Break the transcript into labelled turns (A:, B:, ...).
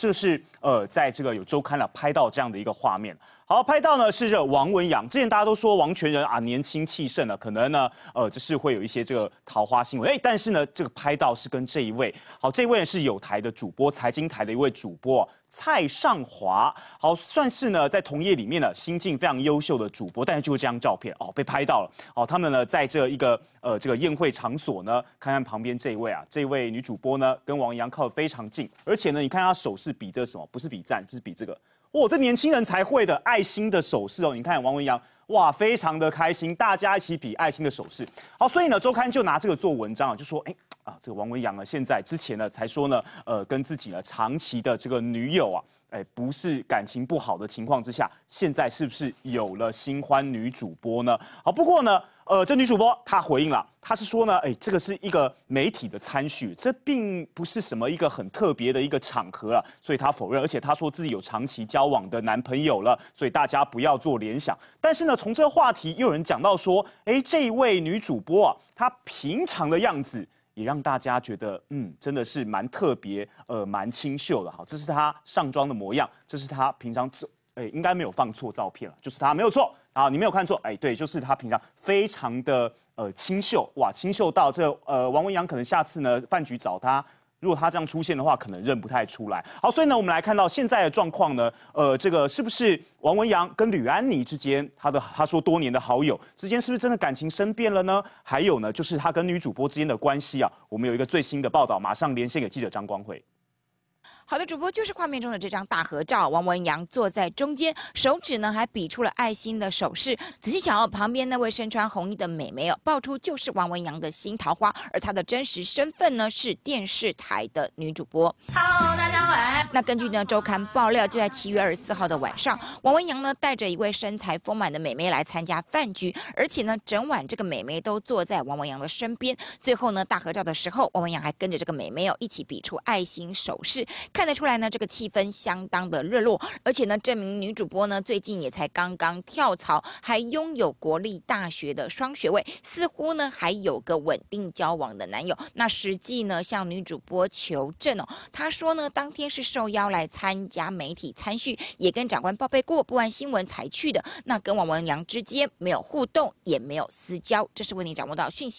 A: 这是呃，在这个有周刊了拍到这样的一个画面。好，拍到呢是这王文阳。之前大家都说王全仁啊，年轻气盛呢，可能呢，呃，就是会有一些这个桃花新闻。哎，但是呢，这个拍到是跟这一位，好，这位是有台的主播，财经台的一位主播蔡尚华。好，算是呢在同业里面呢，新晋非常优秀的主播。但是就是这张照片哦，被拍到了。哦，他们呢在这一个呃这个宴会场所呢，看看旁边这一位啊，这位女主播呢跟王阳靠的非常近，而且呢，你看她手势比这什么？不是比赞，就是比这个。哦，这年轻人才会的爱心的手势哦！你看王文阳，哇，非常的开心，大家一起比爱心的手势。好，所以呢，周刊就拿这个做文章啊，就说，哎，啊，这个王文阳呢，现在之前呢才说呢，呃，跟自己呢长期的这个女友啊，哎，不是感情不好的情况之下，现在是不是有了新欢女主播呢？好，不过呢。呃，这女主播她回应了，她是说呢，哎，这个是一个媒体的参叙，这并不是什么一个很特别的一个场合了，所以她否认，而且她说自己有长期交往的男朋友了，所以大家不要做联想。但是呢，从这个话题又有人讲到说，哎，这一位女主播啊，她平常的样子也让大家觉得，嗯，真的是蛮特别，呃，蛮清秀的好，这是她上妆的模样，这是她平常。哎，应该没有放错照片了，就是他没有错啊，你没有看错，哎，对，就是他平常非常的呃清秀，哇，清秀到这呃王文洋可能下次呢饭局找他，如果他这样出现的话，可能认不太出来。好，所以呢，我们来看到现在的状况呢，呃，这个是不是王文洋跟吕安妮之间，他的他说多年的好友之间，是不是真的感情生变了呢？还有呢，就是他跟女主播之间的关系啊，我们有一个最新的报道，马上连线给记者张光辉。
B: 好的，主播就是画面中的这张大合照，王文洋坐在中间，手指呢还比出了爱心的手势。仔细瞧，旁边那位身穿红衣的美眉哦，爆出就是王文洋的新桃花，而她的真实身份呢是电视台的女主播。Hello，大家好。那根据呢周刊爆料，就在七月二十四号的晚上，王文阳呢带着一位身材丰满的美眉来参加饭局，而且呢整晚这个美眉都坐在王文阳的身边。最后呢大合照的时候，王文阳还跟着这个美眉哦一起比出爱心手势，看得出来呢这个气氛相当的热络。而且呢这名女主播呢最近也才刚刚跳槽，还拥有国立大学的双学位，似乎呢还有个稳定交往的男友。那实际呢向女主播求证哦，她说呢当天是受。受邀来参加媒体参叙，也跟长官报备过，不安新闻才去的。那跟王文良之间没有互动，也没有私交。这是为你掌握到讯息。